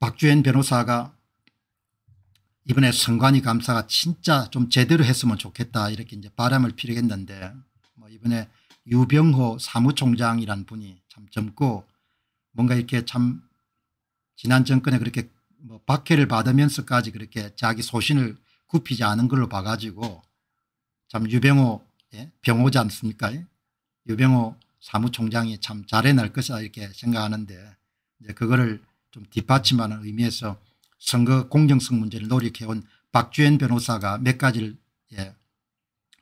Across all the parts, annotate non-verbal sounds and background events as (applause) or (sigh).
박주현 변호사가 이번에 선관위 감사가 진짜 좀 제대로 했으면 좋겠다 이렇게 이제 바람을 피우겠는데 뭐 이번에 유병호 사무총장이란 분이 참 젊고 뭔가 이렇게 참 지난 정권에 그렇게 뭐 박해를 받으면서까지 그렇게 자기 소신을 굽히지 않은 걸로 봐가지고 참 유병호 예? 병호지 않습니까 예? 유병호 사무총장이 참 잘해낼 것이다 이렇게 생각하는데 이제 그거를 좀 뒷받침하는 의미에서 선거 공정성 문제를 노력해온 박주현 변호사가 몇 가지를 예,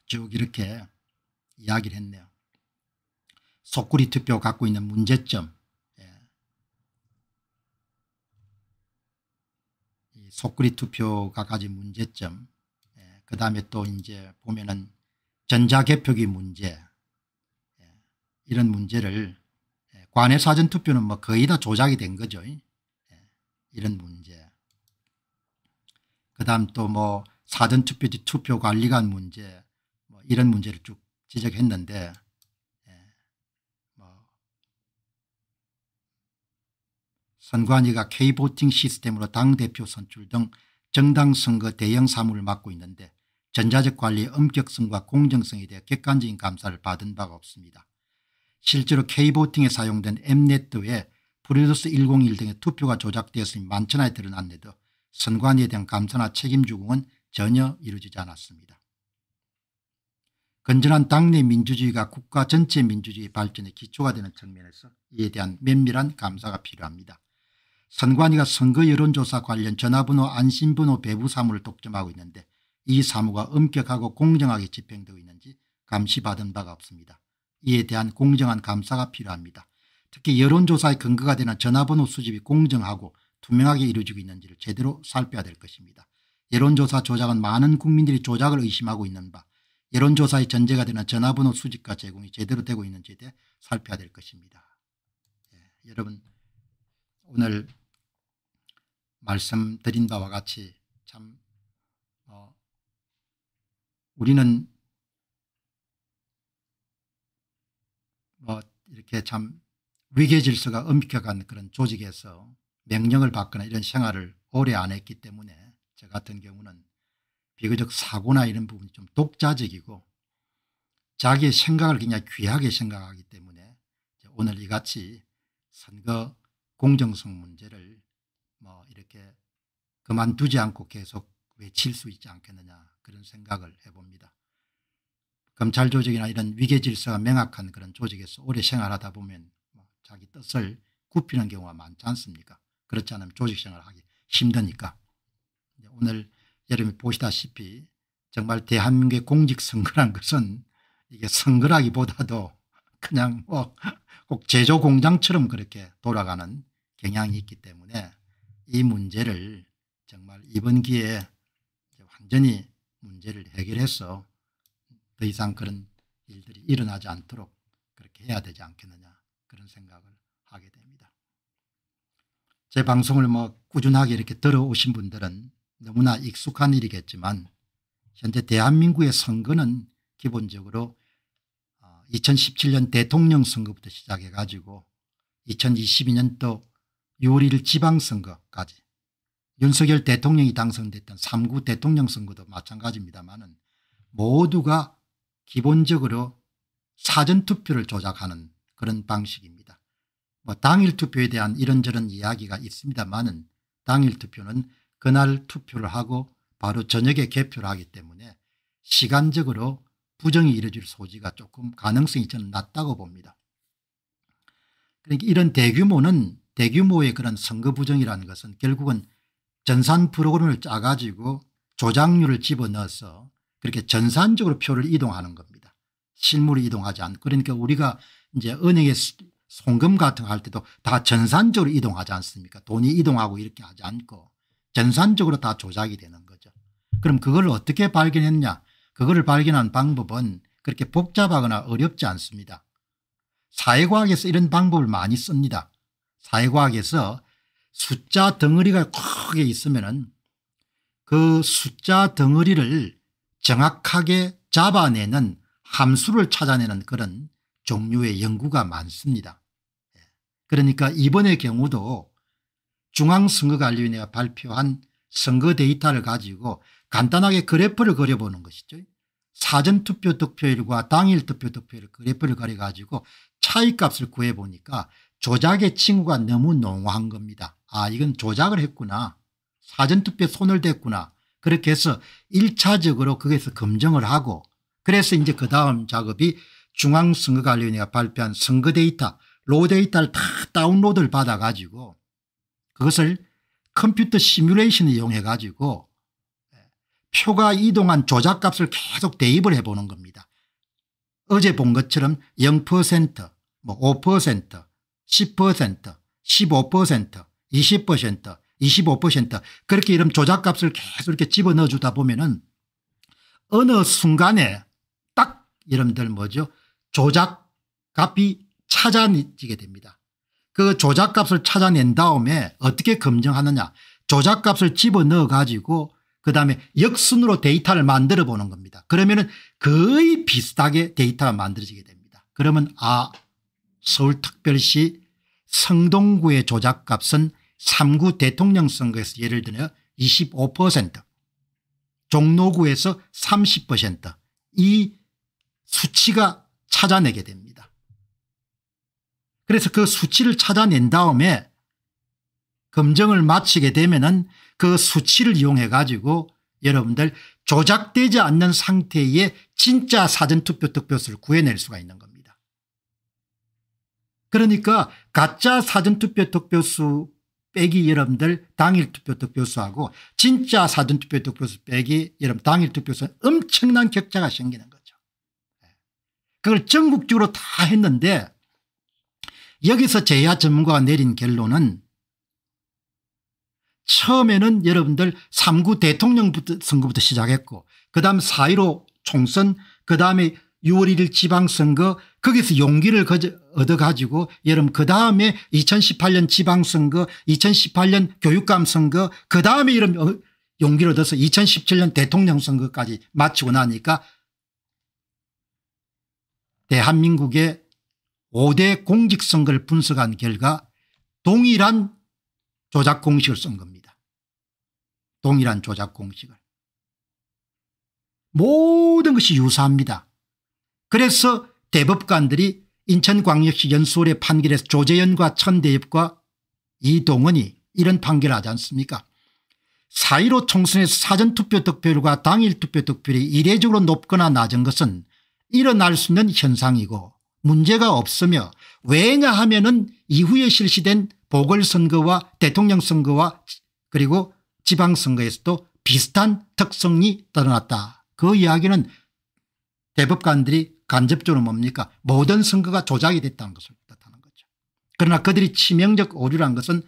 쭉 이렇게 이야기를 했네요. 속구리 투표 갖고 있는 문제점 예. 이 속구리 투표가 가진 문제점 예. 그 다음에 또 이제 보면은 전자개표기 문제 예. 이런 문제를 예, 관외 사전투표는 뭐 거의 다 조작이 된 거죠. 이런 문제 그 다음 또 뭐 사전투표지 투표관리관 문제 뭐 이런 문제를 쭉 지적했는데 예. 뭐 선관위가 K보팅 시스템으로 당대표 선출 등 정당 선거 대형 사무를 맡고 있는데 전자적 관리의 엄격성과 공정성에 대해 객관적인 감사를 받은 바가 없습니다. 실제로 K보팅에 사용된 엠넷 외에 프리더스 101 등의 투표가 조작되었으니 만천하에 드러났는데도 선관위에 대한 감사나 책임 주공은 전혀 이루어지지 않았습니다. 건전한 당내 민주주의가 국가 전체 민주주의 발전의 기초가 되는 측면에서 이에 대한 면밀한 감사가 필요합니다. 선관위가 선거 여론조사 관련 전화번호 안심번호 배부 사무를 독점하고 있는데 이 사무가 엄격하고 공정하게 집행되고 있는지 감시받은 바가 없습니다. 이에 대한 공정한 감사가 필요합니다. 특히 여론조사의 근거가 되는 전화번호 수집이 공정하고 투명하게 이루어지고 있는지를 제대로 살펴야 될 것입니다. 여론조사 조작은 많은 국민들이 조작을 의심하고 있는 바 여론조사의 전제가 되는 전화번호 수집과 제공이 제대로 되고 있는지에 대해 살펴야 될 것입니다. 예, 여러분 오늘 말씀드린 바와 같이 참 어, 우리는 뭐 이렇게 참 위계 질서가 엄격한 그런 조직에서 명령을 받거나 이런 생활을 오래 안 했기 때문에 저 같은 경우는 비교적 사고나 이런 부분이 좀 독자적이고 자기의 생각을 그냥 귀하게 생각하기 때문에 오늘 이같이 선거 공정성 문제를 뭐 이렇게 그만두지 않고 계속 외칠 수 있지 않겠느냐 그런 생각을 해봅니다. 검찰 조직이나 이런 위계 질서가 명확한 그런 조직에서 오래 생활하다 보면 자기 뜻을 굽히는 경우가 많지 않습니까 그렇지 않으면 조직생활을 하기 힘드니까 오늘 여러분이 보시다시피 정말 대한민국의 공직선거란 것은 이게 선거라기보다도 그냥 뭐꼭 제조공장처럼 그렇게 돌아가는 경향이 있기 때문에 이 문제를 정말 이번 기회에 완전히 문제를 해결해서 더 이상 그런 일들이 일어나지 않도록 그렇게 해야 되지 않겠느냐 그런 생각을 하게 됩니다. 제 방송을 뭐 꾸준하게 이렇게 들어오신 분들은 너무나 익숙한 일이겠지만 현재 대한민국의 선거는 기본적으로 2017년 어, 대통령 선거부터 시작해 가지고 2022년도 6월 1일 지방선거까지 윤석열 대통령이 당선됐던 3구 대통령 선거도 마찬가지입니다만 모두가 기본적으로 사전투표를 조작하는 그런 방식입니다. 뭐 당일 투표에 대한 이런저런 이야기가 있습니다만은 당일 투표는 그날 투표를 하고 바로 저녁에 개표를 하기 때문에 시간적으로 부정이 이뤄질 소지가 조금 가능성이 저는 낮다고 봅니다. 그러니까 이런 대규모는 대규모의 그런 선거 부정이라는 것은 결국은 전산 프로그램을 짜가지고 조작률을 집어넣어서 그렇게 전산적으로 표를 이동하는 겁니다. 실물이 이동하지 않고 그러니까 우리가 이제 은행의 송금 같은 거 할 때도 다 전산적으로 이동하지 않습니까 돈이 이동하고 이렇게 하지 않고 전산적으로 다 조작이 되는 거죠. 그럼 그걸 어떻게 발견했냐 그거를 발견한 방법은 그렇게 복잡하거나 어렵지 않습니다. 사회과학에서 이런 방법을 많이 씁니다. 사회과학에서 숫자 덩어리가 크게 있으면 은그 숫자 덩어리를 정확하게 잡아내는 함수를 찾아내는 그런 종류의 연구가 많습니다. 예. 그러니까 이번의 경우도 중앙선거관리위원회가 발표한 선거 데이터를 가지고 간단하게 그래프를 그려보는 것이죠. 사전투표 득표율과 당일 투표 득표율 그래프를 그려가지고 차이값을 구해보니까 조작의 친구가 너무 농후한 겁니다. 아 이건 조작을 했구나. 사전투표에 손을 댔구나. 그렇게 해서 1차적으로 거기에서 검증을 하고 그래서 이제 그 다음 작업이 중앙선거관리위원회가 발표한 선거 데이터 로 데이터를 다 다운로드를 받아가지고 그것을 컴퓨터 시뮬레이션을 이용해 가지고 예, 표가 이동한 조작값을 계속 대입을 해보는 겁니다. 어제 본 것처럼 0%, 뭐 5%, 10%, 15%, 20%, 25% 그렇게 이런 조작값을 계속 이렇게 집어넣어 주다 보면은 어느 순간에 딱 여러분들 뭐죠 조작값이 찾아지게 됩니다. 그 조작값을 찾아낸 다음에 어떻게 검증하느냐 조작값을 집어넣어 가지고 그다음에 역순으로 데이터를 만들어 보는 겁니다. 그러면 은 거의 비슷하게 데이터가 만들어지게 됩니다. 그러면 아 서울특별시 성동구의 조작값은 3구 대통령 선거에서 예를 들면25% 종로구에서 30%이 수치가 찾아내게 됩니다. 그래서 그 수치를 찾아낸 다음에 검증을 마치게 되면 은그 수치를 이용해 가지고 여러분들 조작되지 않는 상태의 진짜 사전투표 득표수를 구해낼 수가 있는 겁니다. 그러니까 가짜 사전투표 득표수 빼기 여러분들 당일 투표 득표수하고 진짜 사전투표 득표수 빼기 여러분 당일 투표수는 엄청난 격차가 생기는 거예요. 그걸 전국적으로 다 했는데 여기서 제야 전문가가 내린 결론은 처음에는 여러분들 3구 대통령 선거부터 시작했고 그 다음 4.15 총선 그 다음에 6월 1일 지방선거 거기서 용기를 얻어가지고 여러분 그 다음에 2018년 지방선거 2018년 교육감 선거 그 다음에 이런 어, 용기를 얻어서 2017년 대통령 선거까지 마치고 나니까 대한민국의 5대 공직선거를 분석한 결과 동일한 조작 공식을 쓴 겁니다. 동일한 조작 공식을. 모든 것이 유사합니다. 그래서 대법관들이 인천광역시 연수원의 판결에서 조재연과 천대엽과 이동원이 이런 판결을 하지 않습니까 4 1 5 총선에서 사전투표 득표율과 당일 투표 득표율이 이례적으로 높거나 낮은 것은 일어날 수 있는 현상이고 문제가 없으며 왜냐 하면은 이후에 실시된 보궐선거와 대통령선거와 그리고 지방선거에서도 비슷한 특성이 드러났다. 그 이야기는 대법관들이 간접적으로 뭡니까 모든 선거가 조작이 됐다는 것을 뜻하는 거죠. 그러나 그들이 치명적 오류란 것은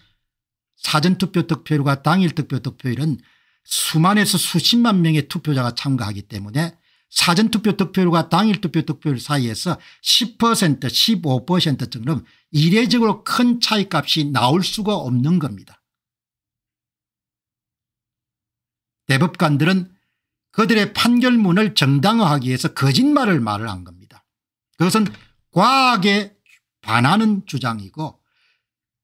사전투표 득표율과 당일 득표 득표율은 수만에서 수십만 명의 투표자가 참가하기 때문에 사전투표 득표율과 당일투표 득표율 사이에서 10% 15%처럼 이례적으로 큰 차이값이 나올 수가 없는 겁니다. 대법관들은 그들의 판결문을 정당화하기 위해서 거짓말을 말을 한 겁니다. 그것은 과학에 반하는 주장이고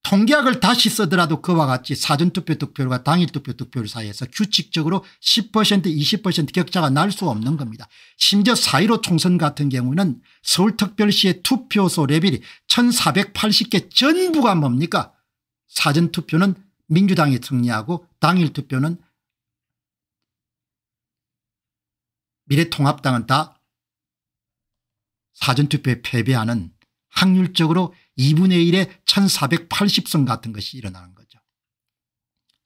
통계학을 다시 쓰더라도 그와 같이 사전투표 득표율과 당일투표 득표율 사이에서 규칙적으로 10% 20% 격차가 날 수 없는 겁니다. 심지어 4.15 총선 같은 경우는 서울특별시의 투표소 레벨이 1480개 전부가 뭡니까 사전투표는 민주당이 승리하고 당일투표는 미래통합당은 다 사전투표에 패배하는 확률적으로 2분의 1의 1 4 8 0선 같은 것이 일어나는 거죠.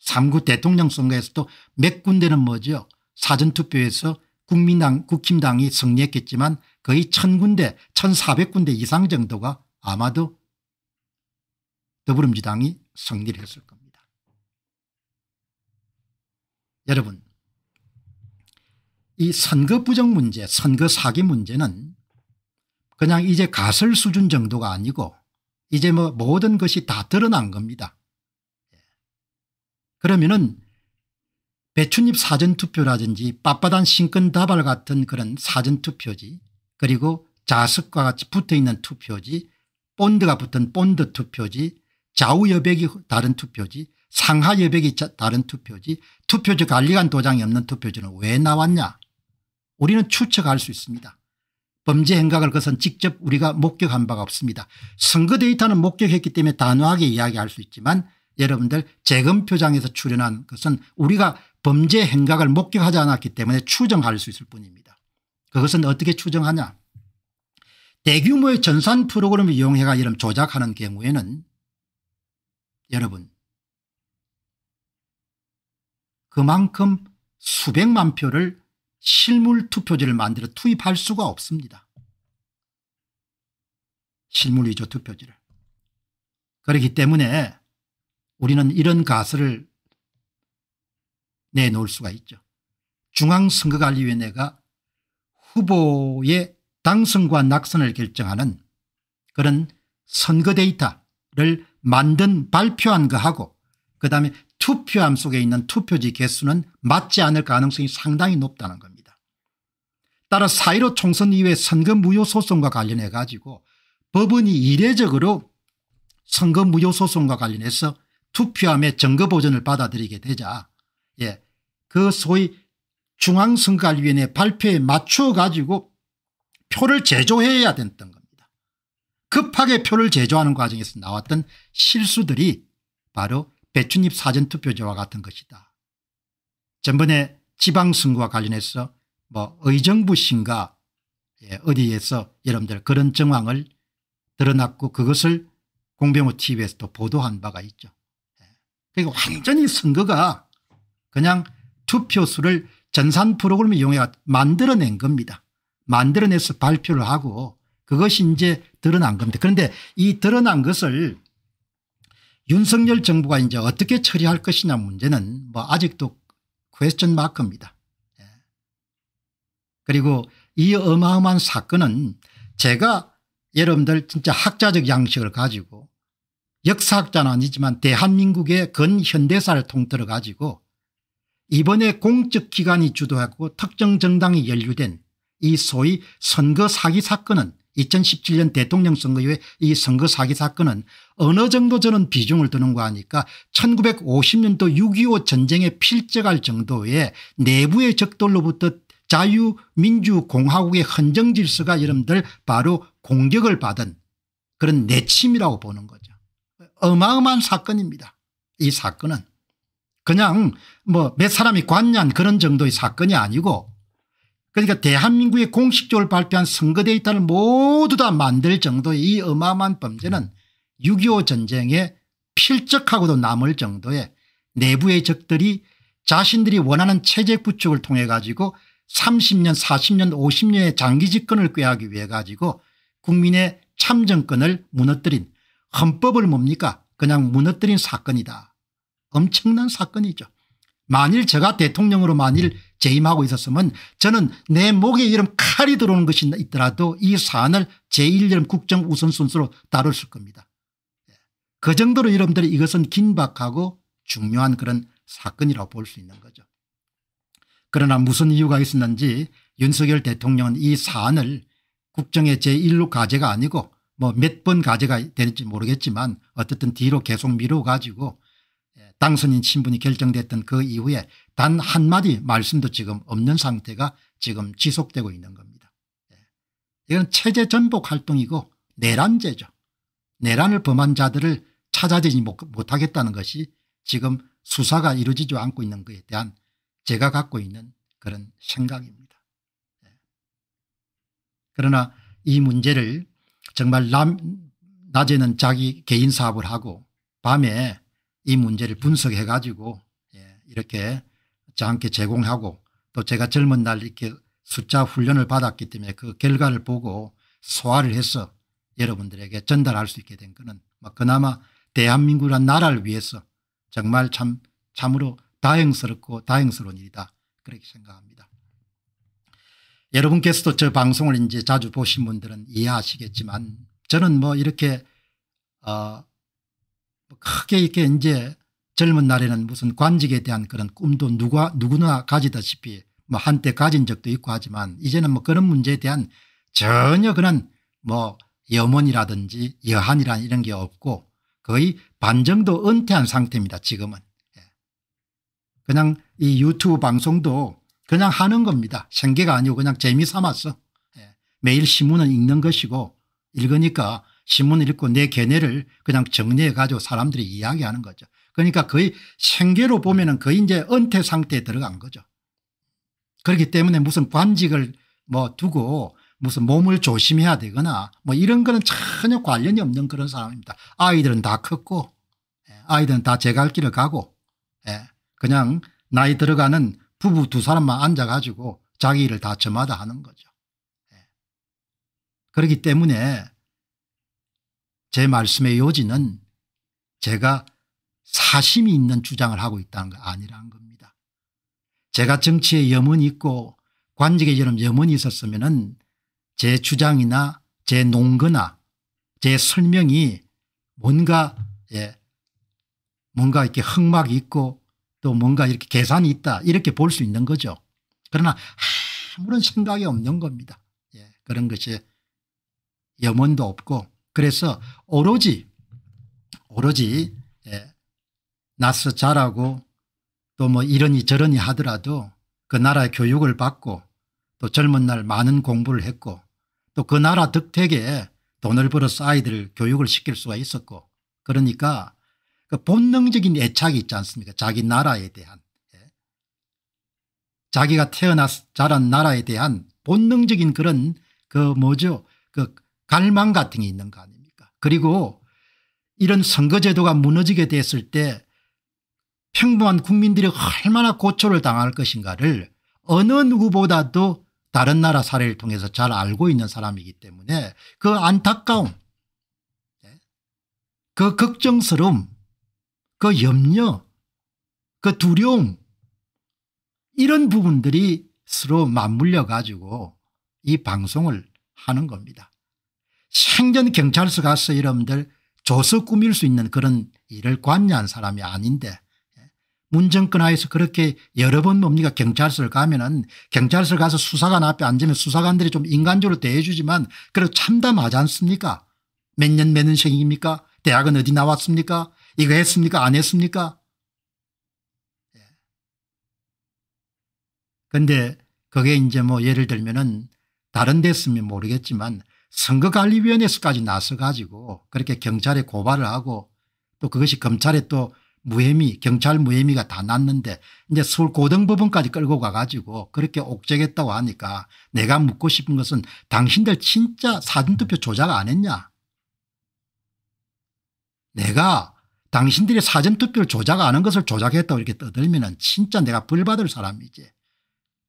3구 대통령 선거에서도 몇 군데는 뭐죠 사전투표에서 국민당 국힘당이 승리했겠지만 거의 1000군데 1400군데 이상 정도가 아마도 더불어민주당이 승리를 했을 겁니다. 여러분 이 선거 부정 문제 선거 사기 문제는 그냥 이제 가설 수준 정도가 아니고 이제 뭐 모든 것이 다 드러난 겁니다. 그러면은 배춧잎 사전투표라든지 빳빳한 신권다발 같은 그런 사전투표지 그리고 자석과 같이 붙어있는 투표지 본드가 붙은 본드 투표지 좌우여백이 다른 투표지 상하여백이 다른 투표지 투표지 관리관 도장이 없는 투표지는 왜 나왔냐 우리는 추측할 수 있습니다. 범죄 행각을 그것은 직접 우리가 목격한 바가 없습니다. 선거 데이터는 목격했기 때문에 단호하게 이야기할 수 있지만 여러분들 재검표장에서 출연한 것은 우리가 범죄 행각을 목격하지 않았기 때문에 추정할 수 있을 뿐입니다. 그것은 어떻게 추정하냐 대규모의 전산 프로그램을 이용해가 이런 조작하는 경우에는 여러분 그만큼 수백만 표를 실물 투표지를 만들어 투입할 수가 없습니다. 실물 위조 투표지를. 그렇기 때문에 우리는 이런 가설을 내놓을 수가 있죠. 중앙선거관리위원회가 후보의 당선과 낙선을 결정하는 그런 선거 데이터를 만든 발표한 거하고 그다음에 투표함 속에 있는 투표지 개수는 맞지 않을 가능성이 상당히 높다는 겁니다. 따라 사1로 총선 이후에 선거 무효 소송과 관련해 가지고 법원이 이례적으로 선거 무효 소송과 관련해서 투표함의 증거 보전을 받아들이게 되자 예, 그 소위 중앙선거관리위원회 발표에 맞춰 가지고 표를 제조해야 됐던 겁니다. 급하게 표를 제조하는 과정에서 나왔던 실수들이 바로 배춧잎 사전투표제와 같은 것이다. 전번에 지방선거와 관련해서 뭐 의정부신가 예, 어디에서 여러분들 그런 정황을 드러났고 그것을 공병호 TV에서도 보도한 바가 있죠. 예. 그러니 완전히 선거가 그냥 투표수를 전산 프로그램을 이용해 만들어낸 겁니다. 만들어내서 발표를 하고 그것이 이제 드러난 겁니다. 그런데 이 드러난 것을 윤석열 정부가 이제 어떻게 처리할 것이냐 문제는 뭐 아직도 퀘스천 마크입니다. 그리고 이 어마어마한 사건은 제가 여러분들 진짜 학자적 양식을 가지고 역사학자는 아니지만 대한민국의 근현대사를 통틀어 가지고 이번에 공적기관이 주도하고 특정 정당이 연루된 이 소위 선거 사기 사건은 2017년 대통령 선거 이후에 이 선거 사기 사건은 어느 정도 저는 비중을 두는 거아니까 1950년도 6.25 전쟁에 필적할 정도의 내부의 적돌로부터 자유민주공화국의 헌정질서가 여러분들 바로 공격을 받은 그런 내침이라고 보는 거죠. 어마어마한 사건입니다. 이 사건은 그냥 뭐 몇 사람이 관여한 그런 정도의 사건이 아니고 그러니까 대한민국의 공식적으로 발표한 선거 데이터를 모두 다 만들 정도의 이 어마어마한 범죄는 6.25 전쟁에 필적하고도 남을 정도의 내부의 적들이 자신들이 원하는 체제 구축을 통해 가지고 30년 40년 50년의 장기 집권을 꾀하기 위해 가지고 국민의 참정권을 무너뜨린 헌법을 뭡니까 그냥 무너뜨린 사건이다. 엄청난 사건이죠. 만일 제가 대통령으로 만일 재임하고 있었으면 저는 내 목에 이름 칼이 들어오는 것이 있더라도 이 사안을 제1름 국정 우선순서로 다뤘을 겁니다. 예. 그 정도로 여러분들이 이것은 긴박하고 중요한 그런 사건이라고 볼 수 있는 거죠. 그러나 무슨 이유가 있었는지 윤석열 대통령은 이 사안을 국정의 제1로 가제가 아니고 뭐 몇 번 가제가 될지 모르겠지만 어쨌든 뒤로 계속 미어가지고 예, 당선인 신분이 결정됐던 그 이후에 단 한마디 말씀도 지금 없는 상태가 지금 지속되고 있는 겁니다. 예. 이건 체제 전복 활동이고 내란죄죠. 내란을 범한 자들을 찾아내지 못하겠다는 것이 지금 수사가 이루어지지 않고 있는 것에 대한 제가 갖고 있는 그런 생각입니다. 예. 그러나 이 문제를 정말 남, 낮에는 자기 개인 사업을 하고 밤에 이 문제를 분석해 가지고 예, 이렇게 저한테 제공하고 또 제가 젊은 날 이렇게 숫자 훈련을 받았기 때문에 그 결과를 보고 소화를 해서 여러분들에게 전달할 수 있게 된 것은 뭐 그나마 대한민국이란 나라를 위해서 정말 참 참으로 다행스럽고 다행스러운 일이다 그렇게 생각합니다. 여러분께서도 저 방송을 이제 자주 보신 분들은 이해하시겠지만 저는 뭐 이렇게 어 뭐 크게 이렇게 이제 젊은 날에는 무슨 관직에 대한 그런 꿈도 누가 누구나 가지다시피 뭐 한때 가진 적도 있고 하지만 이제는 뭐 그런 문제에 대한 전혀 그런 뭐 염원이라든지 여한이란 이런 게 없고 거의 반정도 은퇴한 상태입니다 지금은 그냥 이 유튜브 방송도 그냥 하는 겁니다. 생계가 아니고 그냥 재미삼았어 예. 매일 신문은 읽는 것이고 읽으니까 신문 읽고 내 견해를 그냥 정리해 가지고 사람들이 이야기하는 거죠. 그러니까 거의 생계로 보면 은 거의 이제 은퇴 상태에 들어간 거죠. 그렇기 때문에 무슨 관직을 뭐 두고 무슨 몸을 조심해야 되거나 뭐 이런 거는 전혀 관련이 없는 그런 사람입니다. 아이들은 다 컸고 예. 아이들은 다 제 갈 길을 가고 예. 그냥 나이 들어가는 부부 두 사람만 앉아가지고 자기 일을 다 저마다 하는 거죠. 예. 그렇기 때문에 제 말씀의 요지는 제가 사심이 있는 주장을 하고 있다는 거 아니라는 겁니다. 제가 정치에 염원이 있고 관직에 저런 염원이 있었으면 은제 주장이나 제논거나제 설명이 뭔가 예, 뭔가 이렇게 흑막이 있고 또 뭔가 이렇게 계산이 있다 이렇게 볼 수 있는 거죠. 그러나 아무런 생각이 없는 겁니다. 예, 그런 것이 염원도 없고 그래서 오로지 오로지 예, 나서 자라고 또 뭐 이러니 저러니 하더라도 그 나라의 교육을 받고 또 젊은 날 많은 공부를 했고 또 그 나라 덕택에 돈을 벌어서 아이들 교육을 시킬 수가 있었고 그러니까 그 본능적인 애착이 있지 않습니까 자기 나라에 대한 예. 자기가 태어나 자란 나라에 대한 본능적인 그런 그 뭐죠 그 갈망 같은 게 있는 거 아닙니까 그리고 이런 선거제도가 무너지게 됐을 때 평범한 국민들이 얼마나 고초를 당할 것인가를 어느 누구보다도 다른 나라 사례를 통해서 잘 알고 있는 사람이기 때문에 그 안타까움 예. 그 걱정스러움 그 염려, 그 두려움 이런 부분들이 서로 맞물려 가지고 이 방송을 하는 겁니다. 생전 경찰서 가서 여러분들 조서 꾸밀 수 있는 그런 일을 관여한 사람이 아닌데 문정권 하에서 그렇게 여러 번 뭡니까 경찰서를 가면 은 경찰서 가서 수사관 앞에 앉으면 수사관들이 좀 인간적으로 대해주지만 그래도 참담하지 않습니까 몇년몇 년생입니까 대학은 어디 나왔습니까 이거 했습니까? 안 했습니까? 예. 근데 그게 이제 뭐 예를 들면은 다른 데으면 모르겠지만 선거관리위원회에서까지 나서가지고 그렇게 경찰에 고발을 하고 또 그것이 검찰에 또 무혐의 경찰 무혐의가 다 났는데 이제 서울고등법원까지 끌고 가가지고 그렇게 옥죄겠다고 하니까 내가 묻고 싶은 것은 당신들 진짜 사전투표 조작 안 했냐 내가 당신들이 사전투표를 조작하는 것을 조작했다고 이렇게 떠들면 진짜 내가 벌받을 사람이지.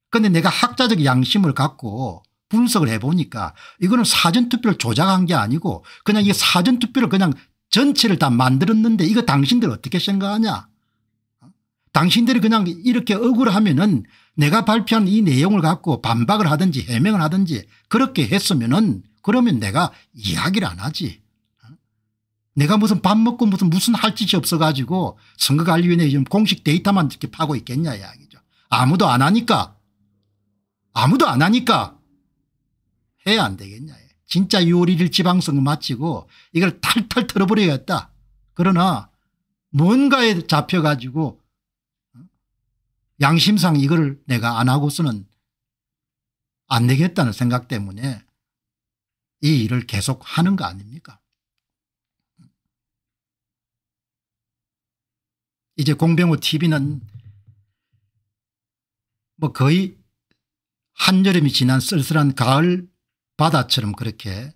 그런데 내가 학자적 양심을 갖고 분석을 해보니까 이거는 사전투표를 조작한 게 아니고 그냥 이 사전투표를 그냥 전체를 다 만들었는데 이거 당신들 어떻게 생각하냐. 당신들이 그냥 이렇게 억울하면 은 내가 발표한 이 내용을 갖고 반박을 하든지 해명을 하든지 그렇게 했으면 은 그러면 내가 이야기를 안 하지. 내가 무슨 밥 먹고 무슨 무슨 할 짓이 없어가지고 선거관리위원회 지 공식 데이터만 이렇게 파고 있겠냐 이야기죠. 아무도 안 하니까 아무도 안 하니까 해야 안 되겠냐. 진짜 6월 1일 지방선거 마치고 이걸 탈탈 털어버려야겠다. 그러나 뭔가에 잡혀가지고 어? 양심상 이걸 내가 안 하고서는 안 되겠다는 생각 때문에 이 일을 계속 하는 거 아닙니까 이제 공병호 TV는 뭐 거의 한여름이 지난 쓸쓸한 가을 바다처럼 그렇게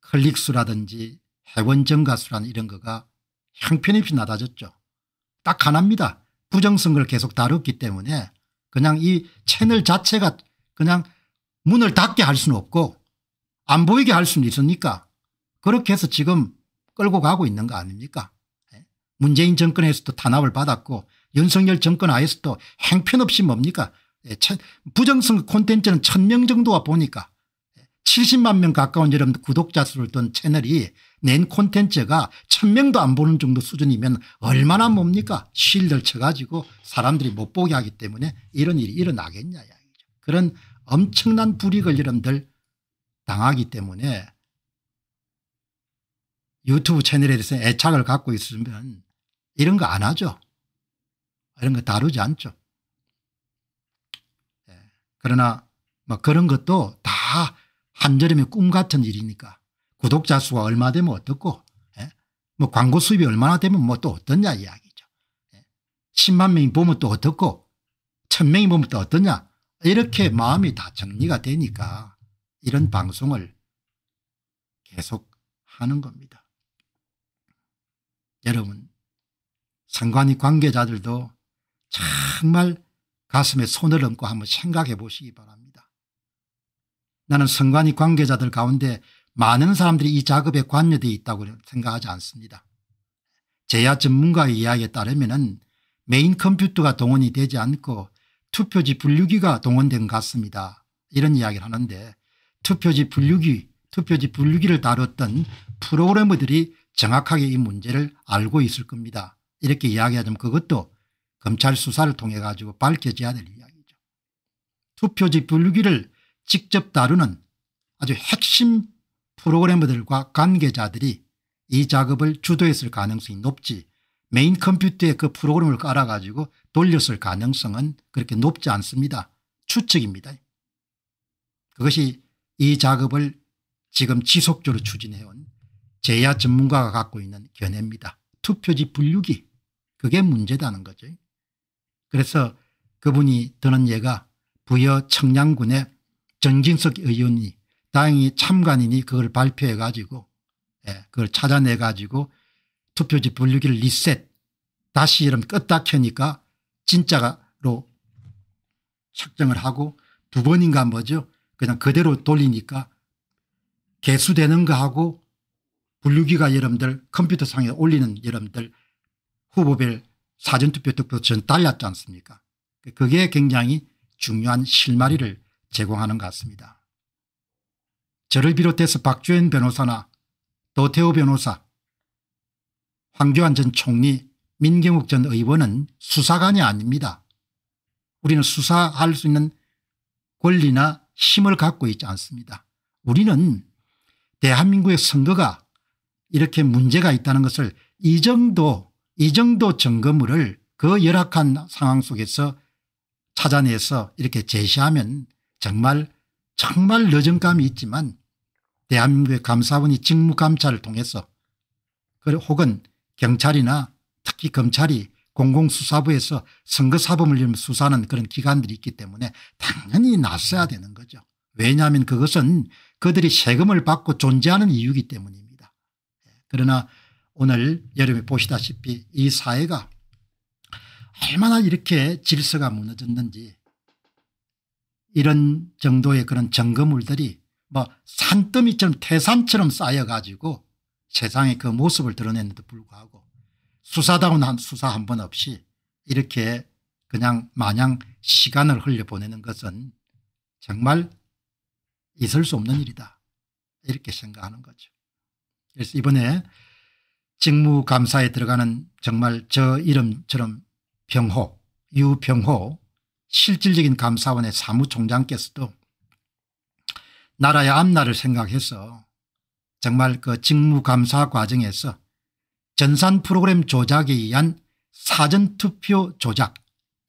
클릭수라든지 회원정가수라는 이런 거가 형편없이 낮아졌죠. 딱 하나입니다. 부정선거를 계속 다뤘기 때문에 그냥 이 채널 자체가 그냥 문을 닫게 할 수는 없고 안 보이게 할 수는 있으니까 그렇게 해서 지금 끌고 가고 있는 거 아닙니까 문재인 정권에서도 탄압을 받았고 윤석열 정권 하에서도 행편없이 뭡니까 예, 부정성 콘텐츠는 천 명 정도가 보니까 70만 명 가까운 여러분 구독자 수를 둔 채널이 낸 콘텐츠가 천명도안 보는 정도 수준이면 얼마나 뭡니까 실들 쳐가지고 사람들이 못 보게 하기 때문에 이런 일이 일어나겠냐 이야기죠. 그런 엄청난 불이익을 여러분들 당하기 때문에 유튜브 채널에 대해서 애착을 갖고 있으면 이런 거 안 하죠. 이런 거 다루지 않죠. 예. 그러나 뭐 그런 것도 다 한저렴의 꿈 같은 일이니까 구독자 수가 얼마 되면 어떻고 예? 뭐 광고 수입이 얼마나 되면 뭐 또 어떻냐 이야기죠. 예? 10만 명이 보면 또 어떻고 1000명이 보면 또 어떠냐 이렇게 마음이 다 정리가 되니까 이런 방송을 계속 하는 겁니다. 여러분 장관이 관계자들도 정말 가슴에 손을 얹고 한번 생각해 보시기 바랍니다. 나는 선관위 관계자들 가운데 많은 사람들이 이 작업에 관여되어 있다고 생각하지 않습니다. 제야 전문가의 이야기에 따르면 메인 컴퓨터가 동원이 되지 않고 투표지 분류기가 동원된 같습니다. 이런 이야기를 하는데 투표지 분류기, 투표지 분류기를 다뤘던 프로그래머들이 정확하게 이 문제를 알고 있을 겁니다. 이렇게 이야기하자면 그것도 검찰 수사를 통해 가지고 밝혀져야 될 이야기죠. 투표지 분류기를 직접 다루는 아주 핵심 프로그래머들과 관계자들이 이 작업을 주도했을 가능성이 높지 메인 컴퓨터에 그 프로그램을 깔아가지고 돌렸을 가능성은 그렇게 높지 않습니다. 추측입니다. 그것이 이 작업을 지금 지속적으로 추진해온 제야 전문가가 갖고 있는 견해입니다. 투표지 분류기 그게 문제다는 거죠. 그래서 그분이 드는 예가 부여 청량군의 정진석 의원이 다행히 참관인이 그걸 발표해 가지고 예, 그걸 찾아내 가지고 투표지 분류기를 리셋 다시 이름 껐다 켜니까 진짜로 작정을 하고 두 번인가 뭐죠 그냥 그대로 돌리니까 개수되는 거하고 분류기가 여러분들 컴퓨터상에 올리는 여러분들 후보별 사전투표 득표 전달렸지 않습니까 그게 굉장히 중요한 실마리를 제공하는 것 같습니다. 저를 비롯해서 박주현 변호사나 도태호 변호사 황교안 전 총리 민경욱 전 의원은 수사관이 아닙니다. 우리는 수사할 수 있는 권리나 힘을 갖고 있지 않습니다. 우리는 대한민국의 선거가 이렇게 문제가 있다는 것을 이 정도 이 정도 증거물을그 열악한 상황 속에서 찾아내서 이렇게 제시하면 정말 정말 늦은감이 있지만 대한민국의 감사원이 직무감찰을 통해서 혹은 경찰이나 특히 검찰이 공공수사부에서 선거사범을 수사하는 그런 기관들이 있기 때문에 당연히 나서야 되는 거죠. 왜냐하면 그것은 그들이 세금을 받고 존재하는 이유이기 때문입니다. 그러나 오늘 여름에 보시다시피 이 사회가 얼마나 이렇게 질서가 무너졌는지 이런 정도의 그런 증거물들이뭐 산더미처럼 태산처럼 쌓여가지고 세상에 그 모습을 드러냈는데도 불구하고 수사다운 한 수사 한 번 없이 이렇게 그냥 마냥 시간을 흘려보내는 것은 정말 있을 수 없는 일이다 이렇게 생각하는 거죠. 그래서 이번에 직무감사에 들어가는 정말 저 이름처럼 병호 유병호 실질적인 감사원의 사무총장께서도 나라의 앞날을 생각해서 정말 그 직무감사 과정에서 전산 프로그램 조작에 의한 사전투표 조작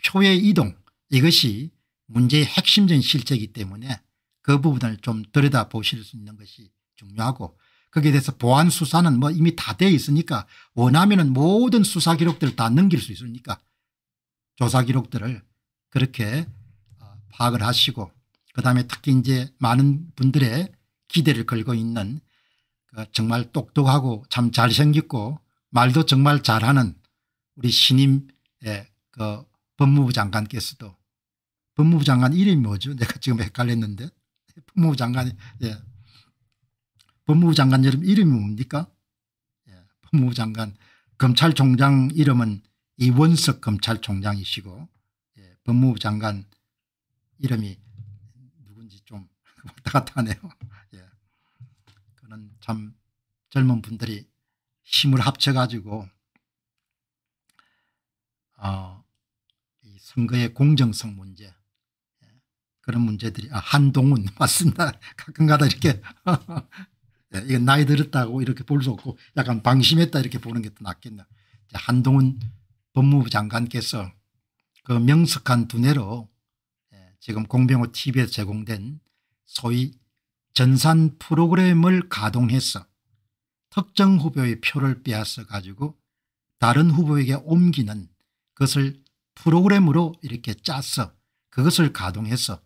표의 이동 이것이 문제의 핵심적인 실체이기 때문에 그 부분을 좀 들여다보실 수 있는 것이 중요하고 거기에 대해서 보안 수사는 뭐 이미 다 돼 있으니까 원하면은 모든 수사 기록들을 다 넘길 수 있으니까 조사 기록들을 그렇게 어, 파악을 하시고 그다음에 특히 이제 많은 분들의 기대를 걸고 있는 그 정말 똑똑하고 참 잘생겼고 말도 정말 잘하는 우리 신임 그 법무부 장관께서도 법무부 장관 이름이 뭐죠? 내가 지금 헷갈렸는데 (laughs) 법무부 장관이 예, 법무부 장관 이름이 뭡니까 예, 법무부 장관 검찰총장 이름은 이원석 검찰총장이시고 예, 법무부 장관 이름이 누군지 좀 왔다 갔다 하네요. 예. 그는 참 젊은 분들이 힘을 합쳐가지고 어, 이 선거의 공정성 문제 예, 그런 문제들이 아, 한동훈 (laughs) 맞습니다. 가끔가다 이렇게 (laughs) 네, 이건 나이 들었다고 이렇게 볼 수 없고 약간 방심했다 이렇게 보는 게 더 낫겠나. 한동훈 법무부 장관께서 그 명석한 두뇌로 예, 지금 공병호 TV에 제공된 소위 전산 프로그램을 가동해서 특정 후보의 표를 빼앗아 가지고 다른 후보에게 옮기는 그것을 프로그램으로 이렇게 짜서 그것을 가동해서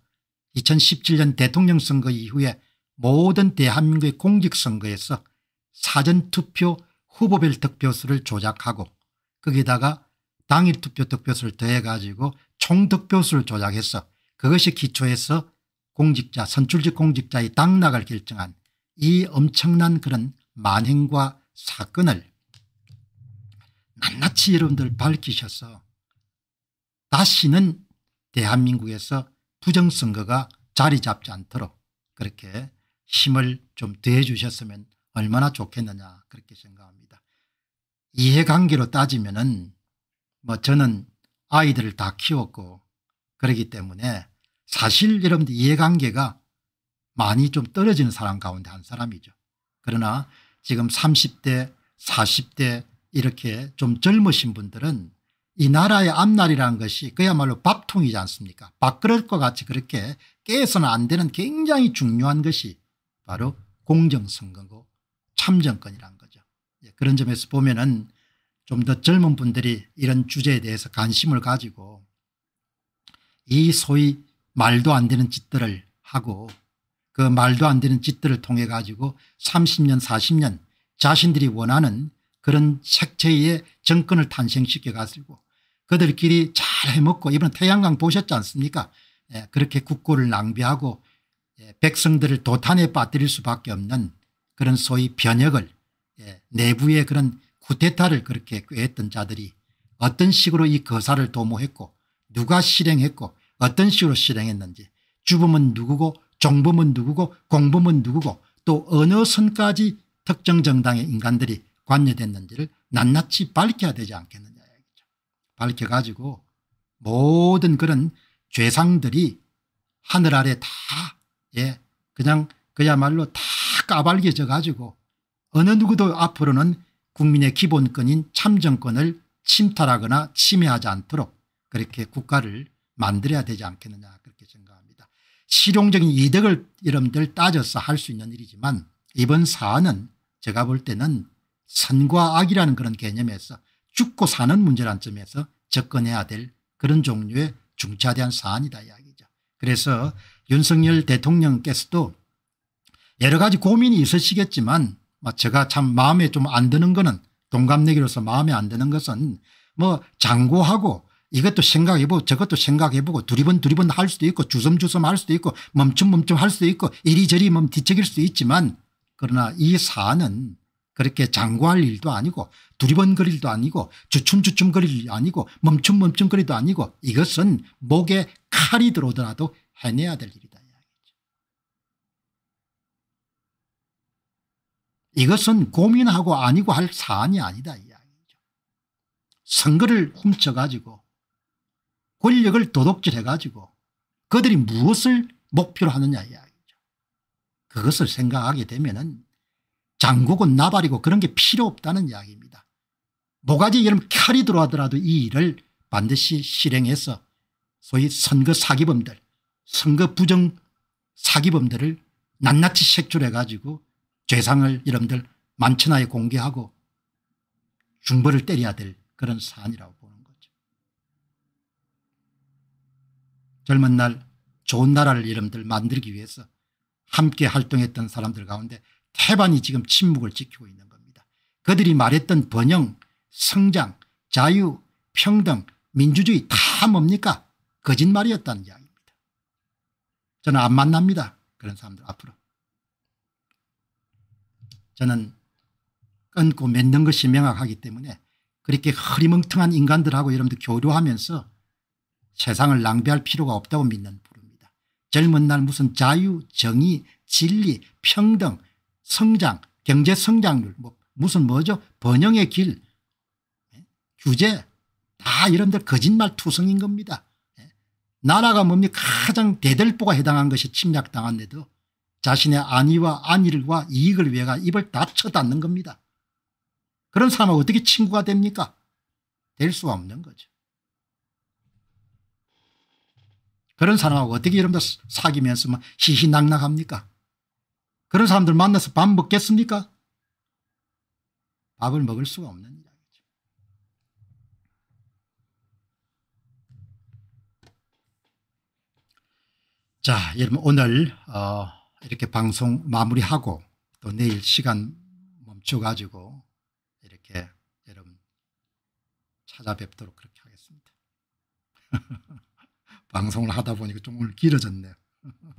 2017년 대통령 선거 이후에 모든 대한민국의 공직선거에서 사전투표 후보별 득표수를 조작하고 거기다가 당일 투표 득표수를 더해가지고 총 득표수를 조작해서 그것이 기초에서 공직자 선출직 공직자의 당락을 결정한 이 엄청난 그런 만행과 사건을 낱낱이 여러분들 밝히셔서 다시는 대한민국에서 부정선거가 자리 잡지 않도록 그렇게 힘을 좀 더 해 주셨으면 얼마나 좋겠느냐 그렇게 생각합니다. 이해관계로 따지면 은뭐 저는 아이들을 다 키웠고 그러기 때문에 사실 여러분들 이해관계가 많이 좀 떨어지는 사람 가운데 한 사람이죠. 그러나 지금 30대 40대 이렇게 좀 젊으신 분들은 이 나라의 앞날이라는 것이 그야말로 밥통이지 않습니까 밥그릇과 같이 그렇게 깨서는 안 되는 굉장히 중요한 것이 바로 공정선거고 참정권이란 거죠. 예, 그런 점에서 보면은 좀 더 젊은 분들이 이런 주제에 대해서 관심을 가지고 이 소위 말도 안 되는 짓들을 하고 그 말도 안 되는 짓들을 통해 가지고 30년 40년 자신들이 원하는 그런 색채의 정권을 탄생시켜 가지고 그들끼리 잘 해먹고 이번 태양광 보셨지 않습니까 예, 그렇게 국고를 낭비하고 백성들을 도탄에 빠뜨릴 수밖에 없는 그런 소위 변혁을 예, 내부의 그런 구데타를 그렇게 꾀했던 자들이 어떤 식으로 이 거사를 도모했고 누가 실행했고 어떤 식으로 실행했는지 주범은 누구고 종범은 누구고 공범은 누구고 또 어느 선까지 특정 정당의 인간들이 관여됐는지를 낱낱이 밝혀야 되지 않겠느냐 이죠 밝혀가지고 모든 그런 죄상들이 하늘 아래 다 예, 그냥 그야말로 다 까발겨져 가지고 어느 누구도 앞으로는 국민의 기본권인 참정권을 침탈하거나 침해하지 않도록 그렇게 국가를 만들어야 되지 않겠느냐 그렇게 생각합니다. 실용적인 이득을 여러분들 따져서 할 수 있는 일이지만 이번 사안은 제가 볼 때는 선과 악이라는 그런 개념에서 죽고 사는 문제란 점에서 접근해야 될 그런 종류의 중차대한 사안이다 이야기죠. 그래서 윤석열 대통령께서도 여러 가지 고민이 있으시겠지만 뭐 제가 참 마음에 좀 안 드는 거는 동갑내기로서 마음에 안 드는 것은 뭐 장고하고 이것도 생각해보고 저것도 생각해보고 두리번 두리번 할 수도 있고 주섬주섬 할 수도 있고 멈춤멈춤 할 수도 있고 이리저리 멈뒤척일 수도 있지만 그러나 이 사안은 그렇게 장고할 일도 아니고 두리번거릴 일도 아니고 주춤주춤거릴 일도 아니고 멈춤멈춤거리도 아니고 이것은 목에 칼이 들어오더라도 해내야 될 일이다. 이것은 고민하고 아니고 할 사안이 아니다 이야기죠. 선거를 훔쳐가지고 권력을 도둑질해가지고 그들이 무엇을 목표로 하느냐 이야기죠. 그것을 생각하게 되면 장국은 나발이고 그런 게 필요 없다는 이야기입니다. 모가지 여름 칼이 들어하더라도 이 일을 반드시 실행해서 소위 선거 사기범들 선거 부정 사기범들을 낱낱이 색출해 가지고 죄상을 여러분들 만천하에 공개하고 중벌을 때려야 될 그런 사안이라고 보는 거죠. 젊은 날 좋은 나라를 여러분들 만들기 위해서 함께 활동했던 사람들 가운데 태반이 지금 침묵을 지키고 있는 겁니다. 그들이 말했던 번영, 성장, 자유, 평등, 민주주의 다 뭡니까? 거짓말이었다는 이야기. 저는 안 만납니다. 그런 사람들 앞으로. 저는 끊고 맺는 것이 명확하기 때문에 그렇게 허리멍텅한 인간들하고 여러분들 교류하면서 세상을 낭비할 필요가 없다고 믿는 부릅니다. 젊은 날 무슨 자유, 정의, 진리, 평등, 성장, 경제 성장률, 뭐 무슨 뭐죠? 번영의 길, 예? 규제 다 여러분들 거짓말 투성인 겁니다. 나라가 뭡니까 가장 대들보가 해당한 것이 침략당한데도 자신의 안위와 안일과 이익을 위해가 입을 다쳐 닫는 겁니다. 그런 사람은 어떻게 친구가 됩니까? 될수가 없는 거죠. 그런 사람하고 어떻게 여러분들 사귀면서 막 희희낙낙합니까? 그런 사람들 만나서 밥 먹겠습니까? 밥을 먹을 수가 없는 자 여러분 오늘 어, 이렇게 방송 마무리하고 또 내일 시간 멈춰가지고 이렇게 여러분 찾아뵙도록 그렇게 하겠습니다. (laughs) 방송을 하다 보니까 좀 오늘 길어졌네요. (laughs)